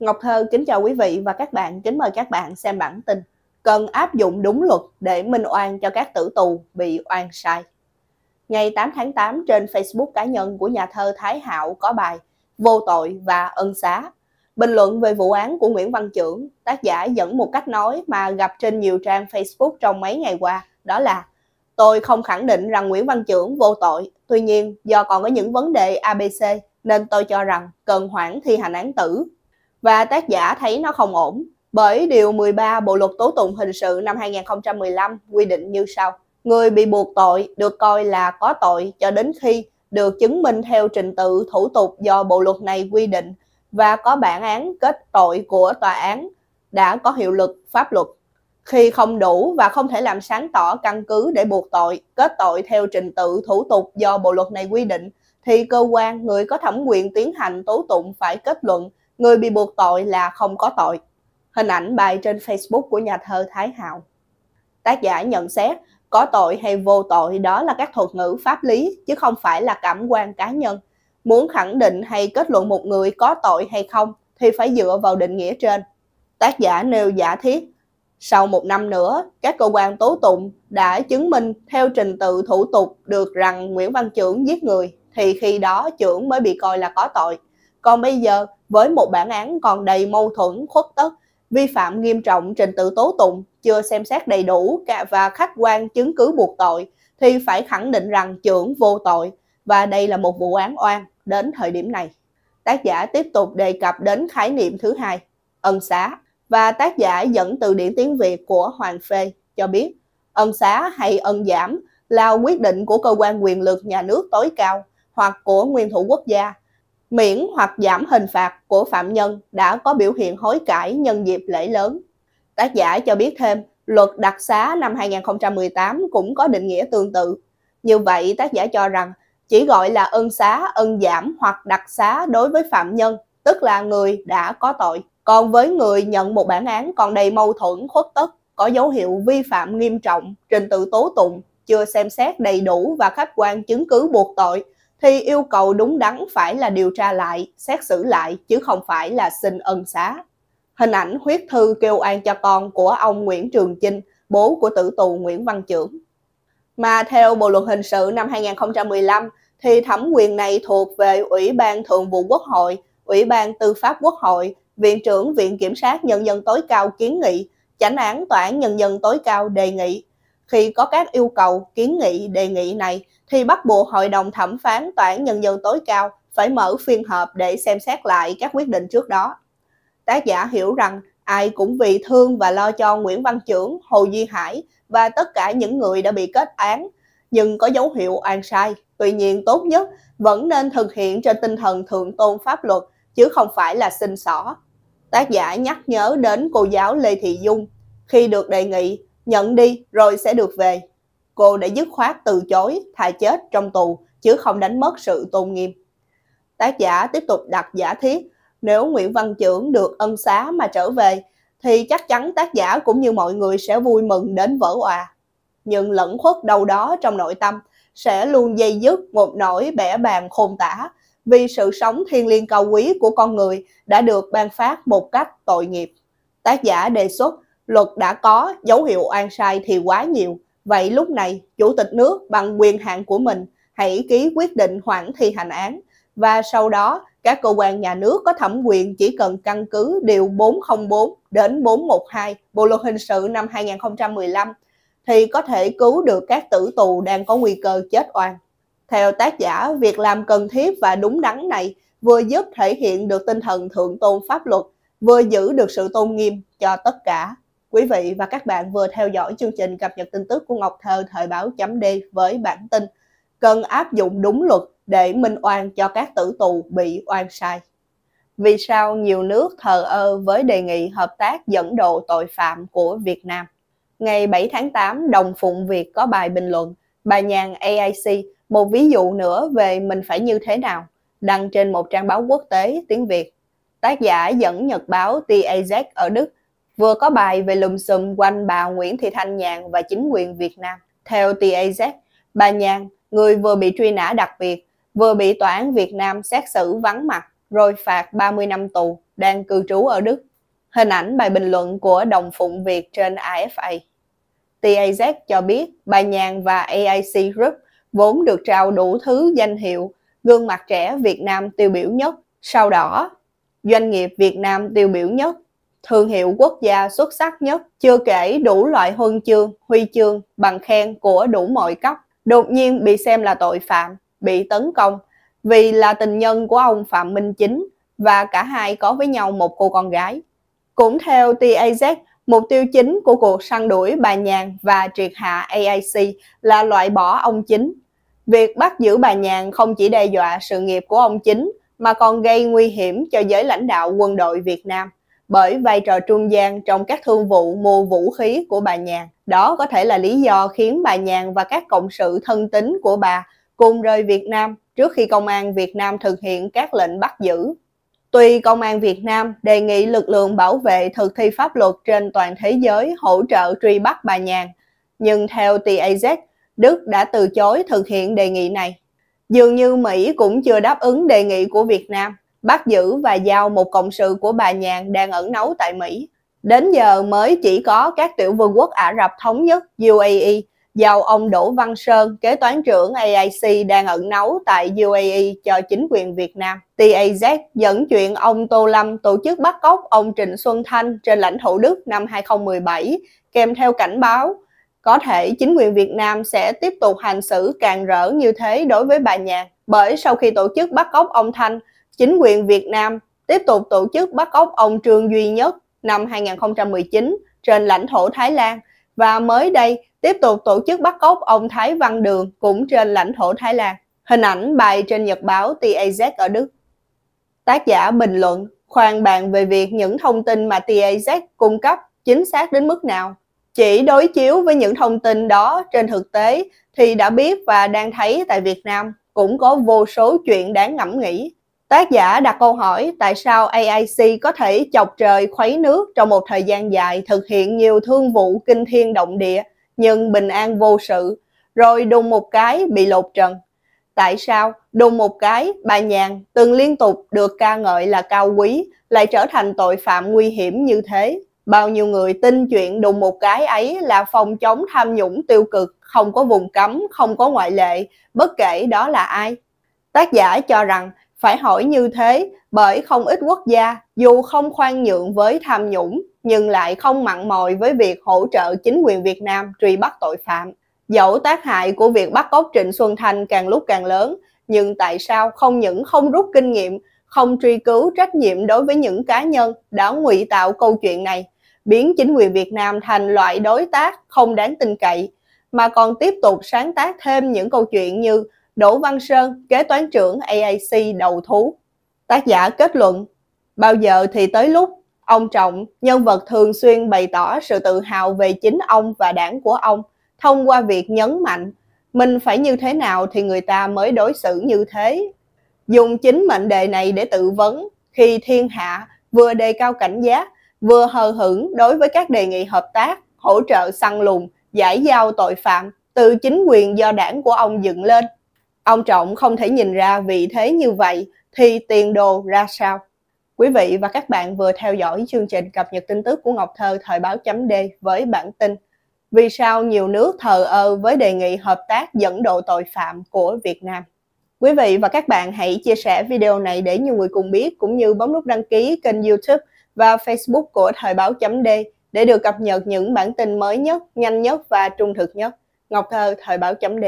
Ngọc Thơ kính chào quý vị và các bạn, kính mời các bạn xem bản tin Cần áp dụng đúng luật để minh oan cho các tử tù bị oan sai Ngày 8 tháng 8 trên Facebook cá nhân của nhà thơ Thái Hạo có bài Vô tội và ân xá Bình luận về vụ án của Nguyễn Văn Trưởng, tác giả dẫn một cách nói mà gặp trên nhiều trang Facebook trong mấy ngày qua, đó là Tôi không khẳng định rằng Nguyễn Văn Trưởng vô tội, tuy nhiên do còn có những vấn đề ABC nên tôi cho rằng cần hoãn thi hành án tử và tác giả thấy nó không ổn bởi Điều 13 Bộ Luật Tố Tụng Hình sự năm 2015 quy định như sau. Người bị buộc tội được coi là có tội cho đến khi được chứng minh theo trình tự thủ tục do bộ luật này quy định và có bản án kết tội của tòa án đã có hiệu lực pháp luật. Khi không đủ và không thể làm sáng tỏ căn cứ để buộc tội, kết tội theo trình tự thủ tục do bộ luật này quy định, thì cơ quan người có thẩm quyền tiến hành tố tụng phải kết luận Người bị buộc tội là không có tội. Hình ảnh bài trên Facebook của nhà thơ Thái Hào. Tác giả nhận xét có tội hay vô tội đó là các thuật ngữ pháp lý chứ không phải là cảm quan cá nhân. Muốn khẳng định hay kết luận một người có tội hay không thì phải dựa vào định nghĩa trên. Tác giả nêu giả thiết sau một năm nữa, các cơ quan tố tụng đã chứng minh theo trình tự thủ tục được rằng Nguyễn Văn Trưởng giết người, thì khi đó Trưởng mới bị coi là có tội. Còn bây giờ, với một bản án còn đầy mâu thuẫn, khuất tất, vi phạm nghiêm trọng trình tự tố tụng, chưa xem xét đầy đủ cả và khách quan chứng cứ buộc tội, thì phải khẳng định rằng trưởng vô tội và đây là một vụ án oan đến thời điểm này. Tác giả tiếp tục đề cập đến khái niệm thứ hai, ân xá, và tác giả dẫn từ điển tiếng Việt của Hoàng Phê cho biết ân xá hay ân giảm là quyết định của cơ quan quyền lực nhà nước tối cao hoặc của nguyên thủ quốc gia miễn hoặc giảm hình phạt của phạm nhân đã có biểu hiện hối cải nhân dịp lễ lớn. Tác giả cho biết thêm, luật đặc xá năm 2018 cũng có định nghĩa tương tự. Như vậy, tác giả cho rằng chỉ gọi là ân xá, ân giảm hoặc đặc xá đối với phạm nhân, tức là người đã có tội. Còn với người nhận một bản án còn đầy mâu thuẫn, khuất tất, có dấu hiệu vi phạm nghiêm trọng, trình tự tố tụng, chưa xem xét đầy đủ và khách quan chứng cứ buộc tội, thì yêu cầu đúng đắn phải là điều tra lại, xét xử lại chứ không phải là xin ân xá. Hình ảnh huyết thư kêu an cho con của ông Nguyễn Trường Chinh, bố của tử tù Nguyễn Văn Trưởng. Mà theo Bộ luật hình sự năm 2015 thì thẩm quyền này thuộc về Ủy ban Thường vụ Quốc hội, Ủy ban Tư pháp Quốc hội, Viện trưởng Viện Kiểm sát Nhân dân tối cao kiến nghị, Chánh án Tòa án Nhân dân tối cao đề nghị khi có các yêu cầu, kiến nghị, đề nghị này thì bắt buộc Hội đồng thẩm phán Tòa án Nhân dân tối cao phải mở phiên họp để xem xét lại các quyết định trước đó. Tác giả hiểu rằng ai cũng vì thương và lo cho Nguyễn Văn Trưởng, Hồ Duy Hải và tất cả những người đã bị kết án, nhưng có dấu hiệu oan sai. Tuy nhiên tốt nhất vẫn nên thực hiện trên tinh thần thượng tôn pháp luật, chứ không phải là xin xỏ. Tác giả nhắc nhớ đến cô giáo Lê Thị Dung. Khi được đề nghị, nhận đi rồi sẽ được về. Cô đã dứt khoát từ chối, thà chết trong tù, chứ không đánh mất sự tôn nghiêm. Tác giả tiếp tục đặt giả thiết, nếu Nguyễn Văn Trưởng được ân xá mà trở về, thì chắc chắn tác giả cũng như mọi người sẽ vui mừng đến vỡ òa. Nhưng lẫn khuất đâu đó trong nội tâm sẽ luôn dây dứt một nỗi bẻ bàn khôn tả vì sự sống thiên liêng cao quý của con người đã được ban phát một cách tội nghiệp. Tác giả đề xuất luật đã có dấu hiệu oan sai thì quá nhiều. Vậy lúc này, Chủ tịch nước bằng quyền hạn của mình hãy ký quyết định hoãn thi hành án và sau đó các cơ quan nhà nước có thẩm quyền chỉ cần căn cứ điều 404 đến 412 Bộ luật hình sự năm 2015 thì có thể cứu được các tử tù đang có nguy cơ chết oan. Theo tác giả, việc làm cần thiết và đúng đắn này vừa giúp thể hiện được tinh thần thượng tôn pháp luật, vừa giữ được sự tôn nghiêm cho tất cả. Quý vị và các bạn vừa theo dõi chương trình cập nhật tin tức của Ngọc Thơ Thời báo chấm D với bản tin Cần áp dụng đúng luật để minh oan cho các tử tù bị oan sai. Vì sao nhiều nước thờ ơ với đề nghị hợp tác dẫn độ tội phạm của Việt Nam? Ngày 7 tháng 8, Đồng Phụng Việt có bài bình luận Bà nhàn AIC, một ví dụ nữa về mình phải như thế nào, đăng trên một trang báo quốc tế tiếng Việt. Tác giả dẫn nhật báo TAZ ở Đức vừa có bài về lùm xùm quanh bà Nguyễn Thị Thanh Nhàn và chính quyền Việt Nam. Theo TAZ, bà Nhàn, người vừa bị truy nã đặc biệt, vừa bị tòa án Việt Nam xét xử vắng mặt, rồi phạt 30 năm tù, đang cư trú ở Đức. Hình ảnh bài bình luận của Đồng Phụng Việt trên AFA. TAZ cho biết bà Nhàn và AIC Group vốn được trao đủ thứ danh hiệu gương mặt trẻ Việt Nam tiêu biểu nhất, sau đó doanh nghiệp Việt Nam tiêu biểu nhất thương hiệu quốc gia xuất sắc nhất, chưa kể đủ loại huân chương, huy chương, bằng khen của đủ mọi cấp, đột nhiên bị xem là tội phạm, bị tấn công vì là tình nhân của ông Phạm Minh Chính và cả hai có với nhau một cô con gái. Cũng theo TAZ, mục tiêu chính của cuộc săn đuổi bà Nhàn và triệt hạ AIC là loại bỏ ông Chính. Việc bắt giữ bà Nhàn không chỉ đe dọa sự nghiệp của ông Chính mà còn gây nguy hiểm cho giới lãnh đạo quân đội Việt Nam bởi vai trò trung gian trong các thương vụ mua vũ khí của bà Nhàn. Đó có thể là lý do khiến bà Nhàn và các cộng sự thân tín của bà cùng rời Việt Nam trước khi công an Việt Nam thực hiện các lệnh bắt giữ. Tuy Công an Việt Nam đề nghị lực lượng bảo vệ thực thi pháp luật trên toàn thế giới hỗ trợ truy bắt bà Nhàn, nhưng theo TAZ, Đức đã từ chối thực hiện đề nghị này. Dường như Mỹ cũng chưa đáp ứng đề nghị của Việt Nam bắt giữ và giao một cộng sự của bà Nhàn đang ẩn náu tại Mỹ. Đến giờ mới chỉ có các tiểu vương quốc Ả Rập Thống Nhất UAE giao ông Đỗ Văn Sơn, kế toán trưởng AIC đang ẩn náu tại UAE cho chính quyền Việt Nam. TAZ dẫn chuyện ông Tô Lâm tổ chức bắt cóc ông Trịnh Xuân Thanh trên lãnh thổ Đức năm 2017, kèm theo cảnh báo có thể chính quyền Việt Nam sẽ tiếp tục hành xử càng rỡ như thế đối với bà Nhàn. Bởi sau khi tổ chức bắt cóc ông Thanh, chính quyền Việt Nam tiếp tục tổ chức bắt cóc ông Trương Duy Nhất năm 2019 trên lãnh thổ Thái Lan và mới đây tiếp tục tổ chức bắt cóc ông Thái Văn Đường cũng trên lãnh thổ Thái Lan. Hình ảnh bài trên nhật báo TAZ ở Đức. Tác giả bình luận khoan bàn về việc những thông tin mà TAZ cung cấp chính xác đến mức nào. Chỉ đối chiếu với những thông tin đó trên thực tế thì đã biết và đang thấy tại Việt Nam cũng có vô số chuyện đáng ngẫm nghĩ Tác giả đặt câu hỏi tại sao AIC có thể chọc trời khuấy nước trong một thời gian dài thực hiện nhiều thương vụ kinh thiên động địa nhưng bình an vô sự, rồi đùng một cái bị lột trần. Tại sao đùng một cái bà nhàn từng liên tục được ca ngợi là cao quý lại trở thành tội phạm nguy hiểm như thế? Bao nhiêu người tin chuyện đùng một cái ấy là phòng chống tham nhũng tiêu cực, không có vùng cấm, không có ngoại lệ, bất kể đó là ai. Tác giả cho rằng phải hỏi như thế bởi không ít quốc gia dù không khoan nhượng với tham nhũng nhưng lại không mặn mòi với việc hỗ trợ chính quyền Việt Nam truy bắt tội phạm. Dẫu tác hại của việc bắt cóc Trịnh Xuân Thanh càng lúc càng lớn, nhưng tại sao không những không rút kinh nghiệm, không truy cứu trách nhiệm đối với những cá nhân đã ngụy tạo câu chuyện này, biến chính quyền Việt Nam thành loại đối tác không đáng tin cậy, mà còn tiếp tục sáng tác thêm những câu chuyện như Đỗ Văn Sơn, kế toán trưởng aic đầu thú. Tác giả kết luận, bao giờ thì tới lúc ông Trọng, nhân vật thường xuyên bày tỏ sự tự hào về chính ông và đảng của ông thông qua việc nhấn mạnh mình phải như thế nào thì người ta mới đối xử như thế. Dùng chính mệnh đề này để tự vấn khi thiên hạ vừa đề cao cảnh giác, vừa hờ hững đối với các đề nghị hợp tác, hỗ trợ săn lùng, giải giao tội phạm từ chính quyền do đảng của ông dựng lên. Ông Trọng không thể nhìn ra vị thế như vậy thì tiền đồ ra sao? Quý vị và các bạn vừa theo dõi chương trình cập nhật tin tức của Ngọc Thơ thời báo chấm D với bản tin Vì sao nhiều nước thờ ơ với đề nghị hợp tác dẫn độ tội phạm của Việt Nam? Quý vị và các bạn hãy chia sẻ video này để nhiều người cùng biết cũng như bấm nút đăng ký kênh youtube và facebook của thời báo chấm D để được cập nhật những bản tin mới nhất, nhanh nhất và trung thực nhất. Ngọc Thơ thời báo chấm D